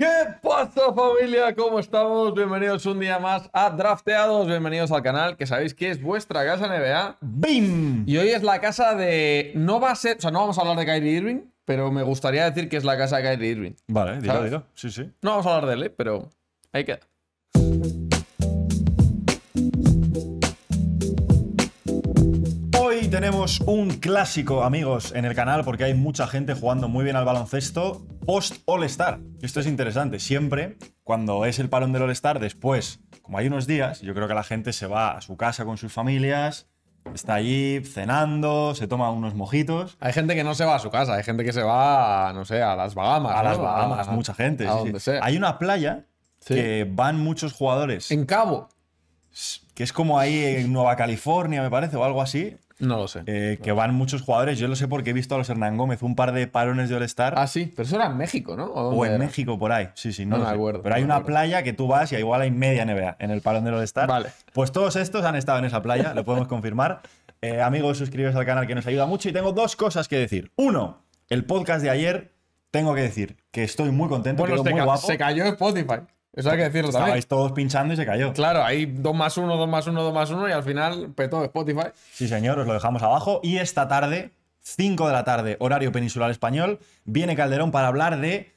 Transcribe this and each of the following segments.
¿Qué pasa familia? ¿Cómo estamos? Bienvenidos un día más a Drafteados, bienvenidos al canal, que sabéis que es vuestra casa NBA. ¡Bim! Y hoy es la casa de... No va a ser... O sea, no vamos a hablar de Kyrie Irving, pero me gustaría decir que es la casa de Kyrie Irving. Vale, dilo, Sí, sí. No vamos a hablar de él, ¿eh? pero ahí queda. tenemos un clásico, amigos, en el canal porque hay mucha gente jugando muy bien al baloncesto post All-Star. Esto es interesante. Siempre, cuando es el parón del All-Star, después, como hay unos días, yo creo que la gente se va a su casa con sus familias, está allí cenando, se toma unos mojitos. Hay gente que no se va a su casa, hay gente que se va, no sé, a las Bahamas. A las Bahamas, mucha gente. Hay una playa que van muchos jugadores. En Cabo. Que es como ahí en Nueva California, me parece, o algo así. No lo sé. Eh, que van muchos jugadores. Yo lo sé porque he visto a los Hernán Gómez un par de parones de All-Star. Ah, sí. Pero eso era en México, ¿no? O, en México, por ahí. Sí, sí, no, me acuerdo. Pero hay una playa que tú vas y igual hay media nieve en el parón de All-Star. Vale. Pues todos estos han estado en esa playa, lo podemos confirmar. Eh, amigos, suscribiros al canal que nos ayuda mucho. Y tengo dos cosas que decir. Uno, el podcast de ayer, tengo que decir que estoy muy contento. que quedó muy guapo. se cayó Spotify. Eso hay que decirlo Estabais también. todos pinchando y se cayó. Claro, ahí 2 más 1, 2 más 1, 2 más 1 y al final petó Spotify. Sí, señor, os lo dejamos abajo. Y esta tarde, 5 de la tarde, horario peninsular español, viene Calderón para hablar de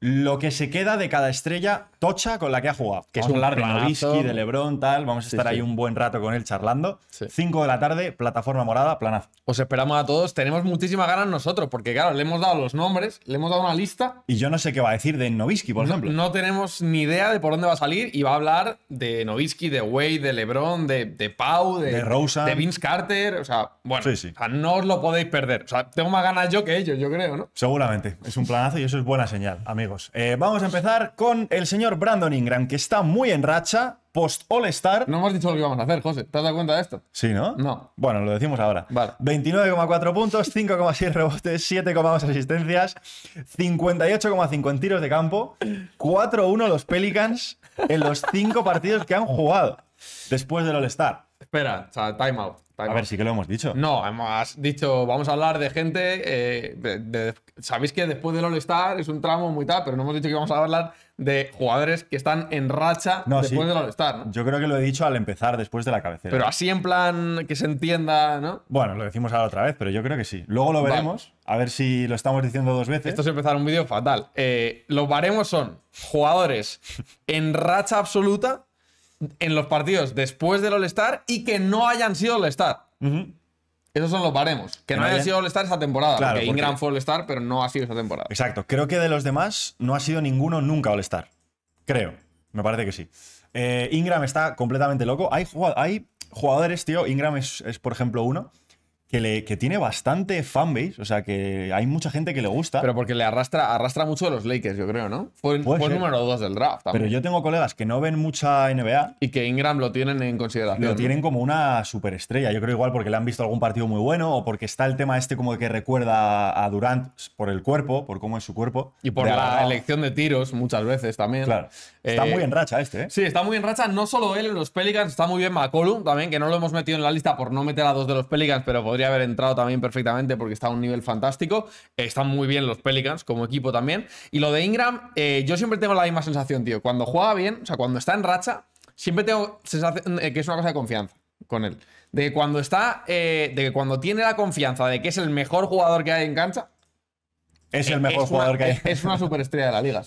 lo que se queda de cada estrella tocha con la que ha jugado. Que es un largo de de Lebron, tal. Vamos a estar ahí un buen rato con él charlando. 5 de la tarde, plataforma morada, planazo. Os esperamos a todos. Tenemos muchísimas ganas nosotros, porque claro, le hemos dado los nombres, le hemos dado una lista. Y yo no sé qué va a decir de Novisky, por ejemplo. No tenemos ni idea de por dónde va a salir y va a hablar de Novisky, de Wade, de Lebron, de, de Pau, de, Rosa. de Vince Carter. O sea, bueno, no os lo podéis perder. O sea, tengo más ganas yo que ellos, yo creo, ¿no? Seguramente. Es un planazo y eso es buena señal, eh, vamos a empezar con el señor Brandon Ingram, que está muy en racha, post All-Star. No hemos dicho lo que vamos a hacer, José. ¿Te has dado cuenta de esto? Sí, ¿no? No. Bueno, lo decimos ahora. Vale. 29,4 puntos, 5,6 rebotes, 7,2 asistencias, 58,5 en tiros de campo, 4-1 los Pelicans en los 5 partidos que han jugado después del All-Star. Espera, o time out. a ver, sí que lo hemos dicho. No, hemos dicho, vamos a hablar de gente. Eh, sabéis que después del All-Star es un tramo muy tal, pero no hemos dicho que vamos a hablar de jugadores que están en racha después del All-Star. Yo creo que lo he dicho al empezar, después de la cabecera. Pero así en plan que se entienda, ¿no? Bueno, lo decimos ahora otra vez, pero yo creo que sí. Luego lo veremos, a ver si lo estamos diciendo dos veces. Esto es empezar un vídeo fatal. Eh, lo los baremos son jugadores en racha absoluta en los partidos después del All-Star y que no hayan sido All-Star. Esos son los baremos. Que, no, hayan sido All-Star esta temporada. Ingram fue All-Star, pero no ha sido esa temporada. Exacto. Creo que de los demás no ha sido ninguno nunca All-Star. Creo. Me parece que sí. Eh, Ingram está completamente loco. Hay, jugadores, tío. Ingram es por ejemplo, uno que, le, que tiene bastante fanbase, o sea que hay mucha gente que le gusta. Pero porque le arrastra, arrastra mucho a los Lakers, yo creo, ¿no? Fue, el número dos del draft. Pero yo tengo colegas que no ven mucha NBA. Y que Ingram lo tienen en consideración. Lo tienen como una superestrella, yo creo igual porque le han visto algún partido muy bueno o porque está el tema este como que recuerda a Durant por el cuerpo, por cómo es su cuerpo. Y por la elección de tiros muchas veces también. Claro. Está eh, muy en racha este, ¿eh? Sí, está muy en racha. No solo él los Pelicans, está muy bien McCollum también, que no lo hemos metido en la lista por no meter a dos de los Pelicans, pero podría haber entrado también perfectamente porque está a un nivel fantástico. están muy bien los Pelicans como equipo también. Y lo de Ingram, eh, yo siempre tengo la misma sensación, tío. Cuando juega bien, o sea, cuando está en racha, siempre tengo sensación eh, que es una cosa de confianza con él. De que cuando está, eh, de que cuando tiene la confianza de que es el mejor jugador que hay en cancha, es el mejor jugador que hay. Es una superestrella de la liga,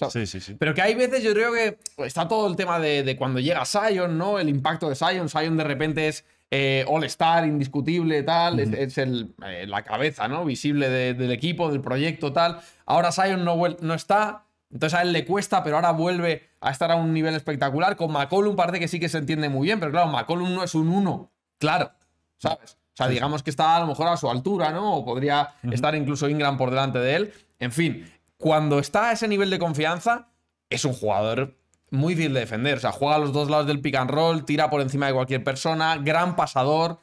Pero que hay veces, yo creo que está todo el tema de, de cuando llega Sion, ¿no? El impacto de Sion. Sion de repente es eh, All-Star, indiscutible, tal, es, el, eh, la cabeza, ¿no? Visible del equipo, del proyecto, tal. Ahora Sion no, está, entonces a él le cuesta, pero ahora vuelve a estar a un nivel espectacular. Con McCollum parece que sí que se entiende muy bien, pero claro, McCollum no es un uno, claro, ¿sabes? O sea, digamos que está a lo mejor a su altura, ¿no? O podría estar incluso Ingram por delante de él. En fin, cuando está a ese nivel de confianza, es un jugador muy difícil de defender. O sea, juega a los dos lados del pick and roll, tira por encima de cualquier persona, gran pasador.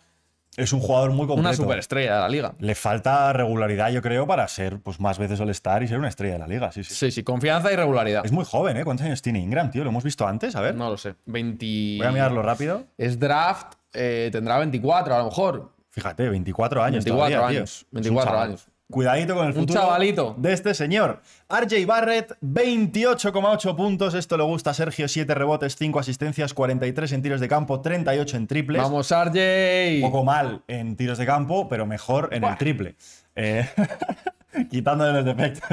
Es un jugador muy completo. Una superestrella de la liga. Le falta regularidad, yo creo, para ser pues, más veces all estar y ser una estrella de la liga. Sí, sí. Sí, confianza y regularidad. Es muy joven, ¿eh? ¿Cuántos años tiene Ingram, tío? ¿Lo hemos visto antes? A ver. No lo sé. 20... Voy a mirarlo rápido. Es draft, eh, tendrá 24 a lo mejor. Fíjate, 24 años. 24 años. 24 años. Cuidadito con el futuro de este señor. RJ Barrett, 28,8 puntos. Esto le gusta a Sergio. 7 rebotes, 5 asistencias, 43 en tiros de campo, 38 en triples. ¡Vamos, RJ! Un poco mal en tiros de campo, pero mejor en el triple. Eh, quitándole los defectos.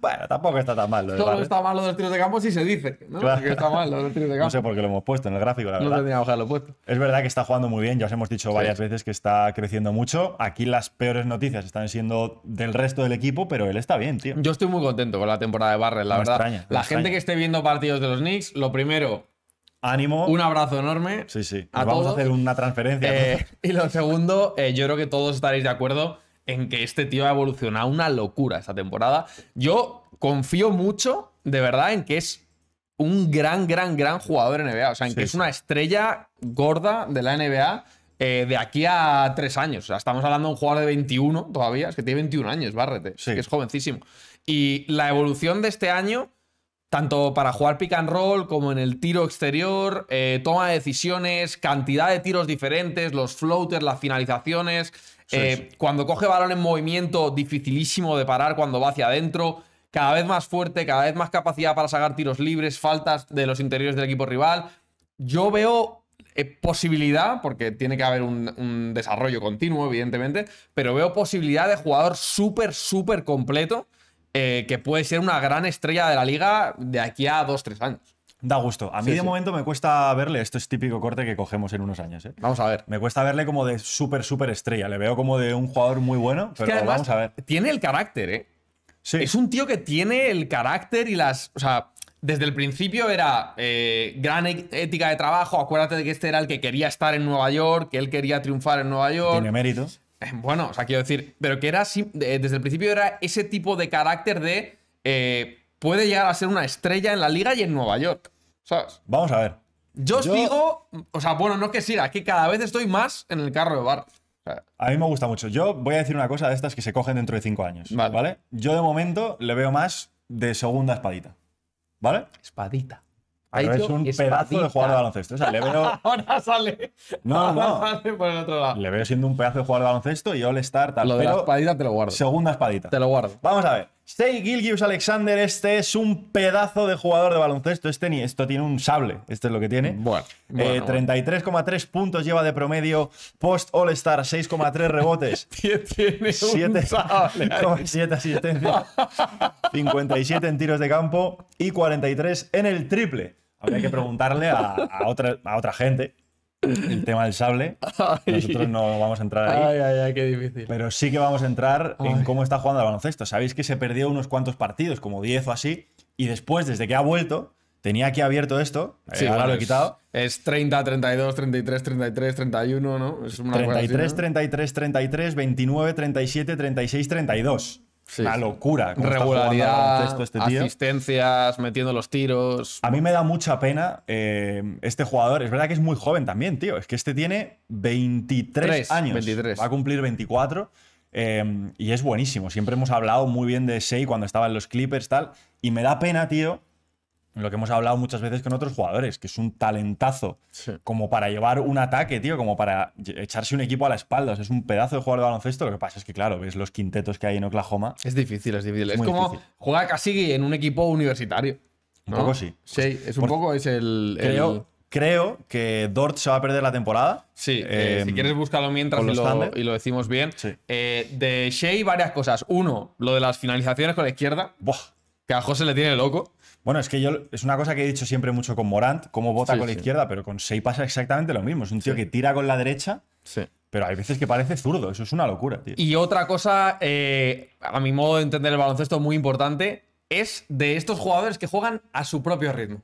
Bueno, tampoco está tan mal. Lo Todo está mal de los tiros de campo si se dice, ¿no? está mal los de No sé por qué lo hemos puesto en el gráfico, la verdad. No teníamos que puesto. Es verdad que está jugando muy bien, ya os hemos dicho varias veces que está creciendo mucho. Aquí las peores noticias están siendo del resto del equipo, pero él está bien, tío. Yo estoy muy contento con la temporada de Barrett, la verdad. Extraña, la gente que esté viendo partidos de los Knicks, lo primero, Ánimo. Un abrazo enorme. Sí, sí. A vamos a hacer una transferencia. Eh, y lo segundo, eh, yo creo que todos estaréis de acuerdo en que este tío ha evolucionado una locura esta temporada. Yo confío mucho, de verdad, en que es un gran, gran, gran jugador de NBA. O sea, en que es una estrella gorda de la NBA eh, de aquí a tres años. O sea, estamos hablando de un jugador de 21 todavía. Es que tiene 21 años, Bárrete. Es que es jovencísimo. Y la evolución de este año, tanto para jugar pick and roll como en el tiro exterior, eh, toma de decisiones, cantidad de tiros diferentes, los floaters, las finalizaciones, eh, cuando coge balón en movimiento, dificilísimo de parar cuando va hacia adentro. Cada vez más fuerte, cada vez más capacidad para sacar tiros libres, faltas de los interiores del equipo rival. Yo veo eh, posibilidad, porque tiene que haber un, desarrollo continuo, evidentemente, pero veo posibilidad de jugador súper, súper completo eh, que puede ser una gran estrella de la liga de aquí a 2-3 años. Da gusto. A mí de momento me cuesta verle, esto es típico corte que cogemos en unos años. ¿eh? Vamos a ver. Me cuesta verle como de súper, súper estrella. Le veo como de un jugador muy bueno, pero vamos a ver. Tiene el carácter, ¿eh? Es un tío que tiene el carácter y las... O sea, desde el principio era eh, gran e- ética de trabajo. Acuérdate de que este era el que quería estar en Nueva York, que él quería triunfar en Nueva York. Tiene méritos. Eh, bueno, o sea, quiero decir, pero que era desde el principio era ese tipo de carácter de puede llegar a ser una estrella en la liga y en Nueva York. Vamos a ver. Yo, os digo, o sea, bueno, no es que siga, Aquí que cada vez estoy más en el carro de bar. a mí me gusta mucho. Yo voy a decir una cosa de estas que se cogen dentro de cinco años. Vale. Yo de momento le veo más de segunda espadita. ¿Vale? Espadita. Pero es un pedazo de jugador de baloncesto. O sea, le veo. Ahora sale. No, no. Sale por el otro lado. Le veo siendo un pedazo de jugador de baloncesto y All-Star Lo de la espadita te lo guardo. Segunda espadita. Te lo guardo. Vamos a ver. Sei Gilgius Alexander, este es un pedazo de jugador de baloncesto. Este esto tiene un sable, este es lo que tiene. Bueno, 33,3 eh, puntos lleva de promedio, post All-Star, 6,3 rebotes. tiene 7,7 asistencias, 57 en tiros de campo y 43 en el triple. Habría que preguntarle a otra gente el tema del sable. Nosotros no vamos a entrar ahí. Ay, ay, ay, qué difícil. Pero sí que vamos a entrar en cómo está jugando el baloncesto. Sabéis que se perdió unos cuantos partidos, como 10 o así, y después, desde que ha vuelto, tenía aquí abierto esto. Sí, ahora lo he quitado. Es 30, 32, 33, 33, 31, ¿no? Es una 33, 33, 33, 29, 37, 36, 32 una locura. Regularidad, este asistencias, metiendo los tiros. A mí me da mucha pena eh, este jugador. Es verdad que es muy joven también, tío. Es que este tiene 23 años. 23. Va a cumplir 24. Eh, y es buenísimo. Siempre hemos hablado muy bien de Shea cuando estaba en los Clippers, tal. Y me da pena, tío, lo que hemos hablado muchas veces con otros jugadores, que es un talentazo como para llevar un ataque, tío, como para echarse un equipo a la espalda. es un pedazo de jugador de baloncesto. Lo que pasa es que, claro, ves los quintetos que hay en Oklahoma. Es difícil, es difícil. Es, como jugar a casi en un equipo universitario. Un poco sí. Sí, pues es un poco, es el. Creo, creo que Dort se va a perder la temporada. Sí, eh, em, si quieres buscarlo mientras y lo, y lo, decimos bien. Eh, de Shea, varias cosas. Uno, lo de las finalizaciones con la izquierda. Buah. Que a José le tiene loco. Bueno, es que yo es una cosa que he dicho siempre mucho con Morant, cómo vota con la izquierda, pero con Sei pasa exactamente lo mismo. Es un tío que tira con la derecha. Pero hay veces que parece zurdo, eso es una locura, tío. Y otra cosa, eh, a mi modo de entender el baloncesto, muy importante, es de estos jugadores que juegan a su propio ritmo.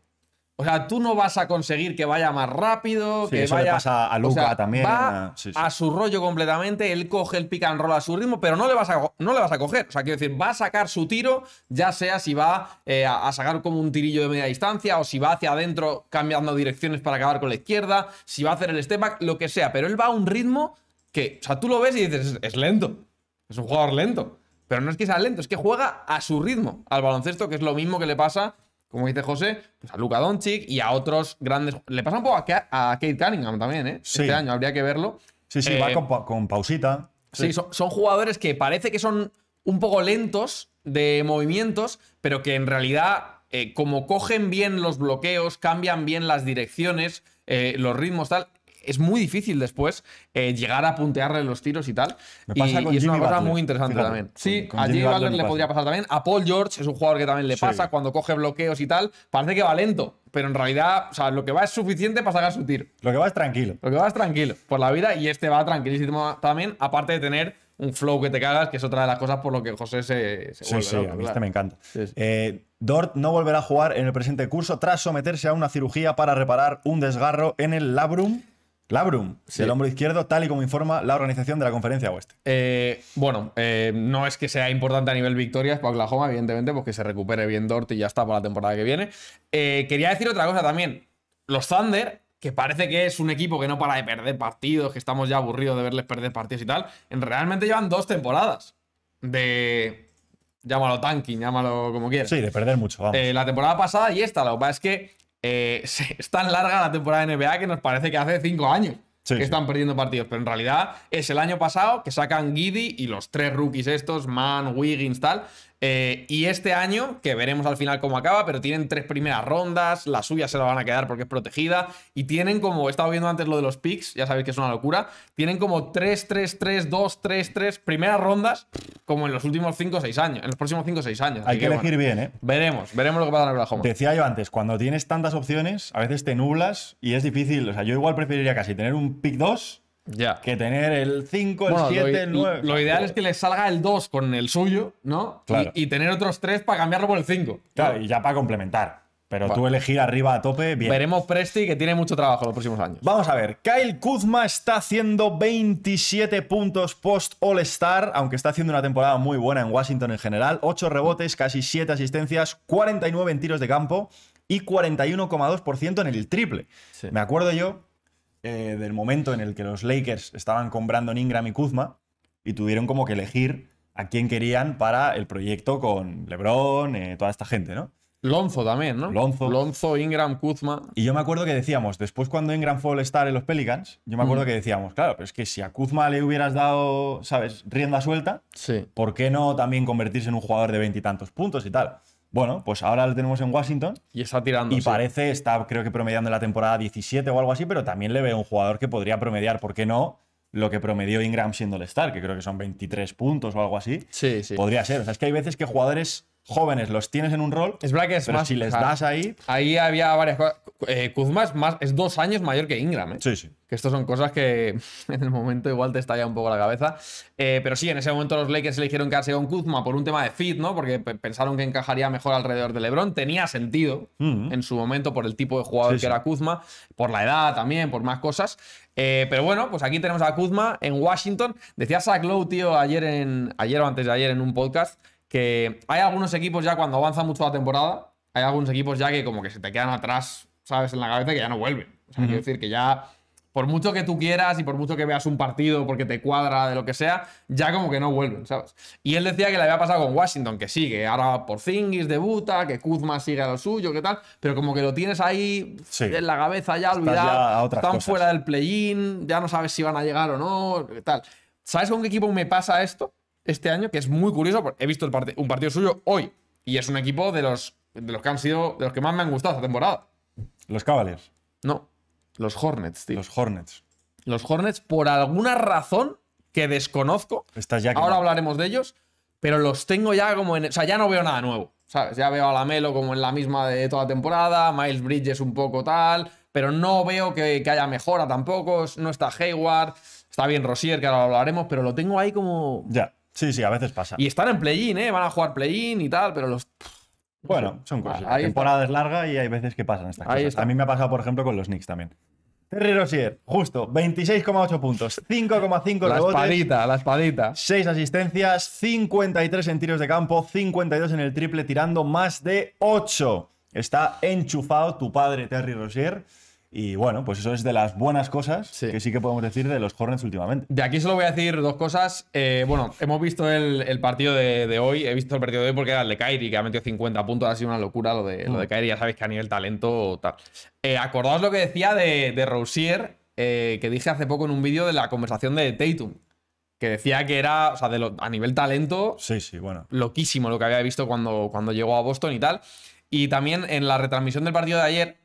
O sea, tú no vas a conseguir que vaya más rápido, que eso Le pasa a Luca también. Va a... su rollo completamente. Él coge el pick and roll a su ritmo, pero no le vas a, no le vas a coger. O sea, quiero decir, va a sacar su tiro, ya sea si va eh, a, sacar como un tirillo de media distancia, o si va hacia adentro cambiando direcciones para acabar con la izquierda, si va a hacer el step back, lo que sea. Pero él va a un ritmo que, o sea, tú lo ves y dices, es lento. Es un jugador lento. Pero no es que sea lento, es que juega a su ritmo, al baloncesto, que es lo mismo que le pasa como dice José, pues a Luka Doncic y a otros grandes. Le pasa un poco a, Kate Cunningham también, ¿eh? Sí. Este año habría que verlo. Sí, sí, va eh, con, pausita. Sí, son, jugadores que parece que son un poco lentos de movimientos, pero que en realidad, eh, como cogen bien los bloqueos, cambian bien las direcciones, eh, los ritmos, tal, es muy difícil después eh, llegar a puntearle los tiros y tal. y, es una cosa muy interesante también. Sí, a Jimmy Butler, le podría pasar también. A Paul George es un jugador que también le pasa cuando coge bloqueos y tal. Parece que va lento, pero en realidad, o sea, lo que va es suficiente para sacar su tiro. Lo que va es tranquilo. Lo que va es tranquilo por la vida y este va tranquilísimo también, aparte de tener un flow que te cagas, que es otra de las cosas por lo que José se, se loco, a mí este me encanta. Eh, Dort no volverá a jugar en el presente curso tras someterse a una cirugía para reparar un desgarro en el labrum. Labrum, el hombro izquierdo, tal y como informa la organización de la conferencia oeste. Eh, bueno, eh, no es que sea importante a nivel victorias para Oklahoma, evidentemente, porque pues se recupere bien Dort y ya está para la temporada que viene. Eh, quería decir otra cosa también. Los Thunder, que parece que es un equipo que no para de perder partidos, que estamos ya aburridos de verles perder partidos y tal, realmente llevan dos temporadas de... Llámalo tanking, llámalo como quieras. Sí, de perder mucho, vamos. la temporada pasada y esta, lo que pasa es que eh, es tan larga la temporada de NBA que nos parece que hace cinco años que están perdiendo partidos. Pero en realidad es el año pasado que sacan Giddy y los tres rookies estos, Man, Wiggins, tal, eh, y este año, que veremos al final cómo acaba, pero tienen tres primeras rondas, la suya se la van a quedar porque es protegida, y tienen como, he estado viendo antes lo de los picks, ya sabéis que es una locura, tienen como tres, tres, tres, dos, tres, tres primeras rondas como en los últimos 5 o 6 años, en los próximos 5 o 6 años. Hay que, elegir bien, ¿eh? Veremos, veremos lo que pasa en Oklahoma. Decía yo antes, cuando tienes tantas opciones, a veces te nublas y es difícil, o sea, yo igual preferiría casi tener un pick 2 que tener el 5, el 7, el 9. Lo ideal es que le salga el 2 con el suyo, ¿no? Y, tener otros 3 para cambiarlo por el 5. Claro, y ya para complementar. Pero tú elegir arriba a tope, bien. Veremos Presti, que tiene mucho trabajo los próximos años. Vamos a ver. Kyle Kuzma está haciendo 27 puntos post All-Star, aunque está haciendo una temporada muy buena en Washington en general. 8 rebotes, casi 7 asistencias, 49 en tiros de campo y 41,2% en el triple. Me acuerdo yo eh, del momento en el que los Lakers estaban comprando en Ingram y Kuzma y tuvieron como que elegir a quién querían para el proyecto con LeBron, eh, toda esta gente, ¿no? Lonzo también, ¿no? Lonzo. Lonzo, Ingram, Kuzma. Y yo me acuerdo que decíamos, después cuando Ingram fue a estar en los Pelicans, yo me acuerdo que decíamos, claro, pero es que si a Kuzma le hubieras dado, ¿sabes?, rienda suelta, ¿por qué no también convertirse en un jugador de veintitantos puntos y tal? Bueno, pues ahora lo tenemos en Washington. Y está tirando. Y parece, está creo que promediando la temporada 17 o algo así, pero también le veo un jugador que podría promediar, ¿por qué no? Lo que promedió Ingram siendo el star, que creo que son 23 puntos o algo así. Sí, sí. Podría ser. O sea, es que hay veces que jugadores jóvenes, los tienes en un rol. Es verdad que es pero Si les das ahí. Ahí había varias cosas. Eh, Kuzma es, más, dos años mayor que Ingram, ¿eh? Sí, sí. Que estas son cosas que en el momento igual te estalla un poco la cabeza. Eh, pero sí, en ese momento los Lakers eligieron quedarse con Kuzma por un tema de fit, ¿no? Porque pensaron que encajaría mejor alrededor de LeBron. Tenía sentido mm. en su momento por el tipo de jugador que era Kuzma, por la edad también, por más cosas. Eh, pero bueno, pues aquí tenemos a Kuzma en Washington. Decía Zach Lowe, tío, ayer, en, ayer o antes de ayer en un podcast que hay algunos equipos ya cuando avanza mucho la temporada, hay algunos equipos ya que como que se te quedan atrás, ¿sabes? En la cabeza que ya no vuelven. O sea, quiero decir que ya, por mucho que tú quieras y por mucho que veas un partido porque te cuadra de lo que sea, ya como que no vuelven, ¿sabes? Y él decía que le había pasado con Washington, que sigue, ahora por Zingis debuta, que Kuzma sigue a lo suyo, que tal, pero como que lo tienes ahí en la cabeza ya olvidado, están fuera del play-in, ya no sabes si van a llegar o no, qué tal. ¿Sabes con qué equipo me pasa esto? este año, que es muy curioso, porque he visto un partido suyo hoy y es un equipo de los, los que han sido, de los que más me han gustado esta temporada. Los Cavaliers. No, los Hornets, tío. Los Hornets. Los Hornets, por alguna razón que desconozco, ahora hablaremos de ellos, pero los tengo ya como en... O sea, ya no veo nada nuevo, ¿sabes? Ya veo a Lamelo como en la misma de toda temporada, Miles Bridges un poco tal, pero no veo que, haya mejora tampoco, no está Hayward, está bien Rosier, que ahora hablaremos, pero lo tengo ahí como... Ya. Sí, sí, a veces pasa. Y están en play-in, ¿eh? Van a jugar play-in y tal, pero los. Bueno, son cosas. La temporada es larga y hay veces que pasan estas cosas. A mí me ha pasado, por ejemplo, con los Knicks también. Terry Rozier, justo, 26,8 puntos, 5,5 rebotes. La espadita, la espadita. 6 asistencias, 53 en tiros de campo, 52 en el triple, tirando más de 8. Está enchufado tu padre Terry Rozier. Y bueno, pues eso es de las buenas cosas que sí que podemos decir de los Hornets últimamente. De aquí solo voy a decir dos cosas. Eh, bueno, hemos visto el, partido de, hoy. He visto el partido de hoy porque era el de Kairi, que ha metido 50 puntos. Ha sido una locura lo de, lo de mm. Kairi. Ya sabéis que a nivel talento tal. Eh, acordaos lo que decía de, de eh, que dije hace poco en un vídeo de la conversación de Tatum. Que decía que era, o sea, a nivel talento. Sí, sí, bueno. Loquísimo lo que había visto cuando, cuando llegó a Boston y tal. Y también en la retransmisión del partido de ayer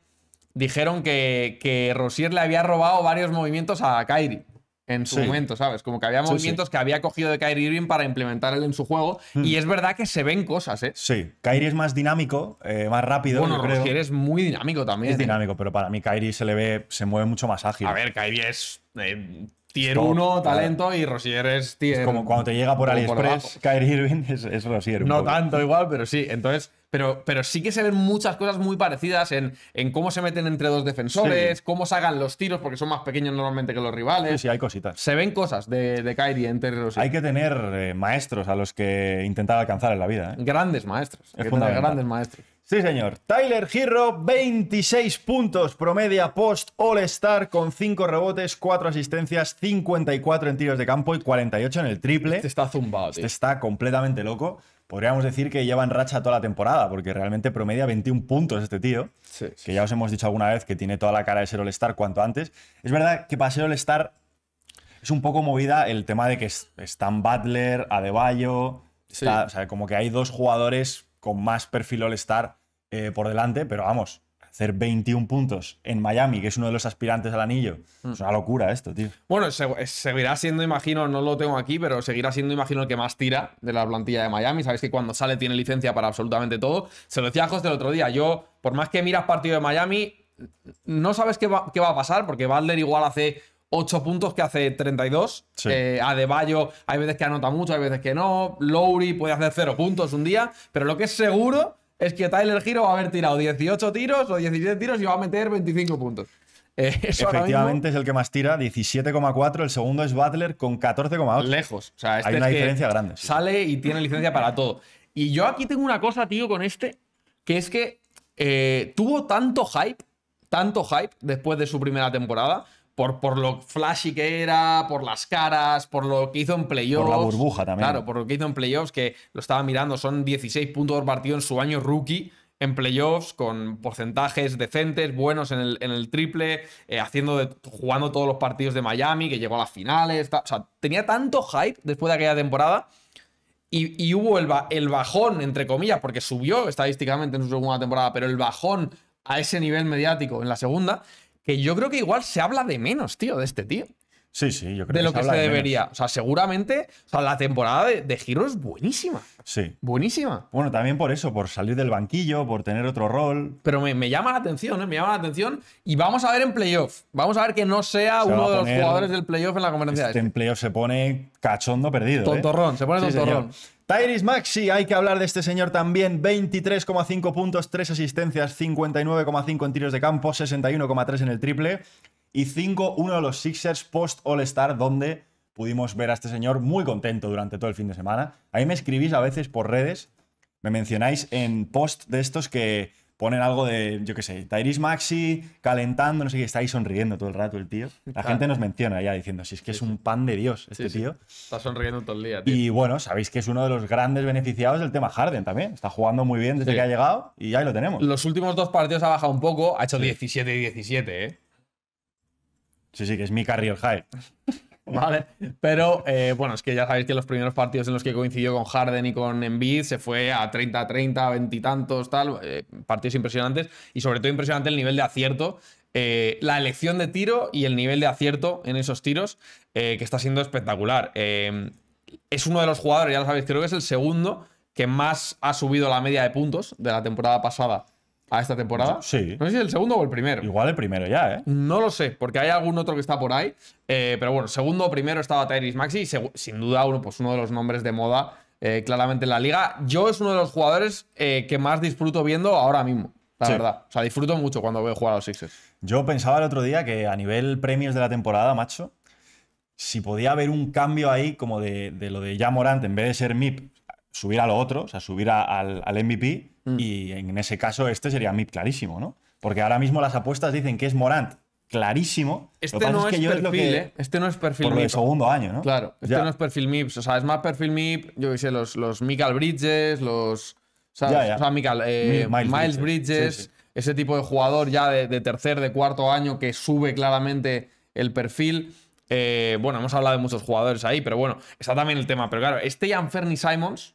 dijeron que, que Rosier le había robado varios movimientos a Kairi en su momento, ¿sabes? Como que había movimientos que había cogido de Kyrie Irving para implementar él en su juego. Hmm. Y es verdad que se ven cosas, ¿eh? Sí. Kyrie es más dinámico, eh, más rápido. Bueno, Rosier es muy dinámico también. Es ¿eh? dinámico, pero para mí Kairi se le ve, se mueve mucho más ágil. A ver, Kyrie es. Eh, Tier 1, talento, y Rosier es tier. Es como cuando te llega por AliExpress, Kyrie Irving es, Rosier. No tanto igual, pero sí. Entonces, pero, pero, sí que se ven muchas cosas muy parecidas en, cómo se meten entre dos defensores, cómo cómo sacan los tiros, porque son más pequeños normalmente que los rivales. Sí, sí hay cositas. Se ven cosas de, de Kyrie entre Rosier. Hay que tener eh, maestros a los que intentar alcanzar en la vida. ¿eh? Grandes maestros. grandes maestros. Sí, señor. Tyler Girro, 26 puntos promedia post All-Star con 5 rebotes, 4 asistencias, 54 en tiros de campo y 48 en el triple. Este está zumbado, este tío. está completamente loco. Podríamos decir que lleva en racha toda la temporada, porque realmente promedia 21 puntos este tío. que ya os hemos dicho alguna vez que tiene toda la cara de ser All-Star cuanto antes. Es verdad que para ser All-Star es un poco movida el tema de que están Butler, Adebayo. O sea, como que hay dos jugadores con más perfil All-Star eh, por delante, pero vamos, hacer 21 puntos en Miami, que es uno de los aspirantes al anillo. Mm. Es una locura esto, tío. Bueno, eh, seguirá siendo, imagino, no lo tengo aquí, pero seguirá siendo, imagino, el que más tira de la plantilla de Miami. Sabes que cuando sale tiene licencia para absolutamente todo. Se lo decía a José el otro día. Yo, por más que miras partido de Miami, no sabes qué va, a pasar, porque Valder igual hace 8 puntos que hace 32. a Eh, Adebayo, hay veces que anota mucho, hay veces que no. Lowry puede hacer 0 puntos un día, pero lo que es seguro es que Tyler Giro va a haber tirado 18 tiros o 17 tiros y va a meter 25 puntos. Eh, Efectivamente es el que más tira, 17,4. El segundo es Butler con 14,8. Lejos. Este hay una diferencia grande. Sale y tiene licencia para todo. Y yo aquí tengo una cosa, tío, con este, que es que eh, tuvo tanto hype, tanto hype después de su primera temporada por, por lo flashy que era, por las caras, por lo que hizo en playoffs. Por la burbuja también. Claro, por lo que hizo en playoffs, que lo estaba mirando, son 16 puntos por partido en su año rookie en playoffs, con porcentajes decentes, buenos en el, en el triple, eh, haciendo jugando todos los partidos de Miami, que llegó a las finales. o sea, tenía tanto hype después de aquella temporada. Y, y hubo el, el bajón, entre comillas, porque subió estadísticamente en su segunda temporada, pero el bajón a ese nivel mediático en la segunda, que yo creo que igual se habla de menos, tío, de este tío. Sí, sí, yo creo de lo que, se, que se debería. O sea, seguramente o sea, la temporada de, Giro es buenísima. Sí. Buenísima. Bueno, también por eso, por salir del banquillo, por tener otro rol. Pero me, me llama la atención, ¿eh? me llama la atención. Y vamos a ver en playoff. Vamos a ver que no sea uno de los jugadores del playoff en la conferencia. Este, este, en playoff se pone cachondo perdido. ¿eh? Tontorrón, se pone sí, tontorrón. Tyrese Maxi, hay que hablar de este señor también. 23,5 puntos, 3 asistencias, 59,5 en tiros de campo, 61,3 en el triple y 5 uno de los Sixers post All-Star, donde pudimos ver a este señor muy contento durante todo el fin de semana. Ahí me escribís a veces por redes, me mencionáis en post de estos que ponen algo de, yo qué sé, Tyrese Maxi calentando, no sé qué, está ahí sonriendo todo el rato el tío. La gente nos menciona ya diciendo, si es que es un pan de Dios este tío. Está sonriendo todo el día. Tío. Y bueno, sabéis que es uno de los grandes beneficiados del tema Harden también. Está jugando muy bien desde que ha llegado y ahí lo tenemos. Los últimos dos partidos ha bajado un poco, ha hecho 17 y 17, ¿eh? Sí, sí, que es mi carril high. ¿vale? Pero eh, bueno, es que ya sabéis que los primeros partidos en los que coincidió con Harden y con Embiid se fue a 30, 30, 20 y tantos, tal, eh, partidos impresionantes y sobre todo impresionante el nivel de acierto. Eh, la elección de tiro y el nivel de acierto en esos tiros que está siendo espectacular. es uno de los jugadores, ya lo sabéis, creo que es el segundo que más ha subido la media de puntos de la temporada pasada a esta temporada. Sí. No sé si es el segundo o el primero. Igual el primero ya, ¿eh? No lo sé, porque hay algún otro que está por ahí. Eh, pero bueno, segundo o primero estaba Tyrese Maxi sin duda uno, pues uno de los nombres de moda eh, claramente en la liga. Yo es uno de los jugadores eh, que más disfruto viendo ahora mismo. La verdad. O sea, disfruto mucho cuando veo jugar a los Sixers. Yo pensaba el otro día que a nivel premios de la temporada, macho, si podía haber un cambio ahí, como de, lo de ya Morant, en vez de ser MIP, subir a lo otro, o sea, subir al, MVP, mm. y en ese caso este sería MIP clarísimo, ¿no? Porque ahora mismo las apuestas dicen que es Morant, clarísimo. Este no es, perfil, ¿eh? Este no es perfil por el segundo año, ¿no? Claro, este no es perfil MIP. O sea, es más perfil MIP, yo que sé, los, los Michael Bridges, los. O sea, eh, Miles, Bridges, ese tipo de jugador ya de, tercer, de cuarto año que sube claramente el perfil. Eh, bueno, hemos hablado de muchos jugadores ahí, pero bueno, está también el tema. Pero claro, este Fernie Simons,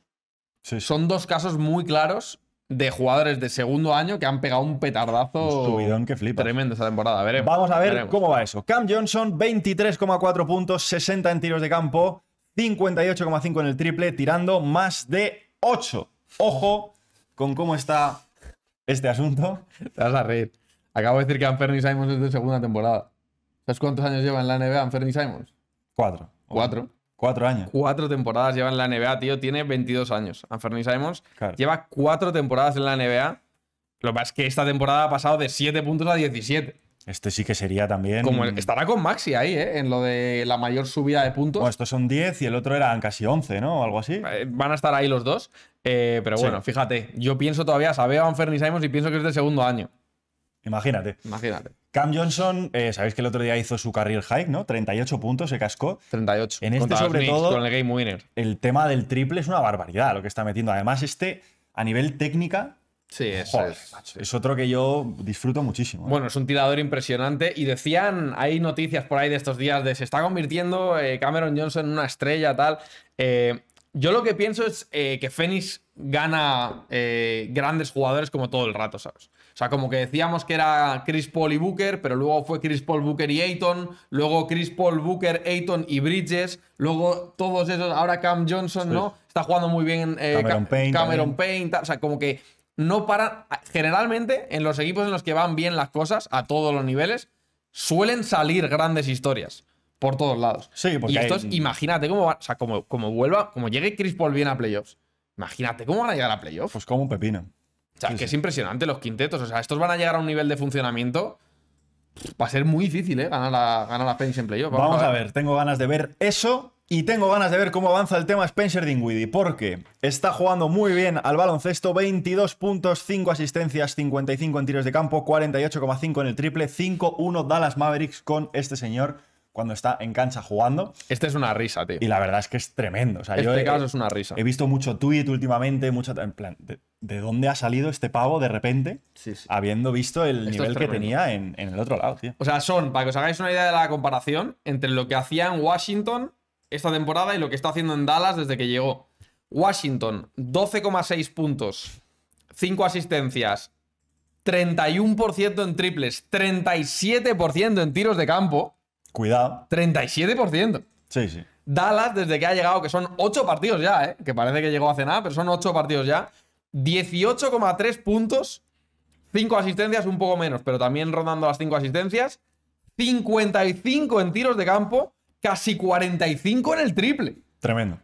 son dos casos muy claros de jugadores de segundo año que han pegado un petardazo tremendo esta temporada. Vamos a ver cómo va eso. Cam Johnson, 23,4 puntos, 60 en tiros de campo, 58,5 en el triple, tirando más de 8. Ojo con cómo está este asunto. Te vas a reír. Acabo de decir que Anferni Simons es de segunda temporada. ¿Sabes cuántos años lleva en la NBA Anferni Simons? Cuatro. Cuatro. Cuatro años. Cuatro temporadas lleva en la NBA, tío. Tiene 22 años. Anferni Simons lleva cuatro temporadas en la NBA. Lo más es que esta temporada ha pasado de 7 puntos a 17. Este sí que sería también. Como estará con Maxi ahí, ¿eh? En lo de la mayor subida de puntos. estos son 10 y el otro eran casi 11, ¿no? O algo así. Eh, van a estar ahí los dos. Eh, pero bueno, fíjate, yo pienso todavía, sabe, Anferni Simons y pienso que es de segundo año. Imagínate. Imagínate. Cam Johnson, eh, sabéis que el otro día hizo su career high, ¿no? 38 puntos, se cascó. 38. En este, sobre todo, con el game winner. El tema del triple es una barbaridad lo que está metiendo. Además, este, a nivel técnica, Sí, es. otro que yo disfruto muchísimo. ¿eh? Bueno, es un tirador impresionante. Y decían, hay noticias por ahí de estos días de se está convirtiendo eh, Cameron Johnson en una estrella, tal. Eh, yo lo que pienso es eh, que Fénix gana eh, grandes jugadores como todo el rato, ¿sabes? O sea, como que decíamos que era Chris Paul y Booker, pero luego fue Chris Paul, Booker y Ayton, luego Chris Paul, Booker, Ayton y Bridges, luego todos esos, ahora Cam Johnson, ¿no? Está jugando muy bien eh, Cameron, Payne, o sea, como que no para… generalmente en los equipos en los que van bien las cosas a todos los niveles, suelen salir grandes historias por todos lados. Sí, porque y estos, imagínate cómo van… o sea, como, como vuelva, como llegue Chris Paul bien a playoffs. Imagínate cómo van a llegar a playoffs. Pues como un pepino. O sea, que es impresionante los quintetos. O sea, estos van a llegar a un nivel de funcionamiento. Va a ser muy difícil, ¿eh? Ganar la, ganar en playoffs. Vamos, a, ver. tengo ganas de ver eso. Y tengo ganas de ver cómo avanza el tema Spencer Dinwiddie, porque está jugando muy bien al baloncesto, 22 puntos, 5 asistencias, 55 en tiros de campo, 48,5 en el triple, 5-1 Dallas Mavericks con este señor cuando está en cancha jugando. Este es una risa, tío. Y la verdad es que es tremendo. O este caso es una risa. He visto mucho tuit últimamente, mucho, en plan, de, dónde ha salido este pavo de repente? Habiendo visto el nivel que tenía en, en, el otro lado, tío. O sea, son, para que os hagáis una idea de la comparación, entre lo que hacía en Washington esta temporada y lo que está haciendo en Dallas desde que llegó. Washington, 12,6 puntos, 5 asistencias, 31% en triples, 37% en tiros de campo. Cuidado. 37%. Sí, sí. Dallas, desde que ha llegado, que son 8 partidos ya, ¿eh? que parece que llegó hace nada, pero son ocho partidos ya. 18,3 puntos, cinco asistencias, un poco menos, pero también rondando las cinco asistencias. 55 en tiros de campo, casi 45 en el triple. Tremendo.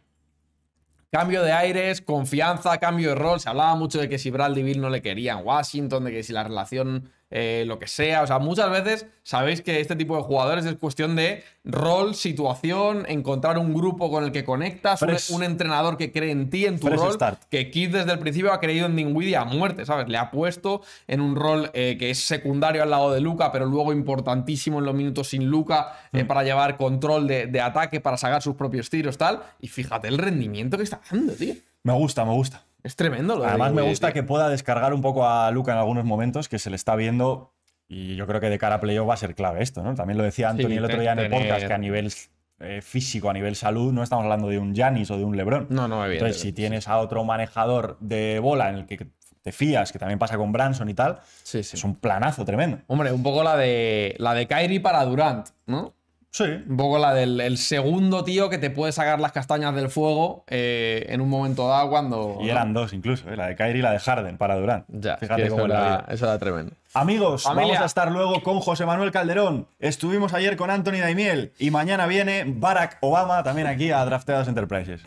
Cambio de aires, confianza, cambio de rol. Se hablaba mucho de que si Bradley Bill no le quería en Washington, de que si la relación eh, lo que sea. O sea, muchas veces sabéis que este tipo de jugadores es cuestión de rol, situación, encontrar un grupo con el que conectas, un, entrenador que cree en ti, en tu rol. Que Kid desde el principio ha creído en Dinwiddie a muerte, ¿sabes? Le ha puesto en un rol eh, que es secundario al lado de Luca, pero luego importantísimo en los minutos sin Luca eh, mm. para llevar control de, de ataque, para sacar sus propios tiros, tal. Y fíjate el rendimiento que está dando, tío. Me gusta, me gusta. Es tremendo lo Además, me gusta que pueda descargar un poco a Luca en algunos momentos, que se le está viendo. Y yo creo que de cara a playoff va a ser clave esto, ¿no? También lo decía Antonio el otro día en el podcast, que a nivel eh, físico, a nivel salud, no estamos hablando de un Janis o de un Lebron. No, no, evidentemente. Entonces, si tienes a otro manejador de bola en el que te fías, que también pasa con Branson y tal, es un planazo tremendo. Hombre, un poco la de la de Kyrie para Durant, ¿no? Sí. Un poco la del segundo tío que te puede sacar las castañas del fuego eh, en un momento dado cuando. Y eran dos incluso, eh, la de Kairi y la de Harden para Durán. Ya, Fíjate cómo la... era, eso era tremendo. Amigos, vamos a estar luego con José Manuel Calderón. Estuvimos ayer con Anthony Daimiel y mañana viene Barack Obama también aquí a Drafteados Enterprises.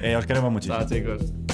Eh, os queremos muchísimo. Chao, chicos.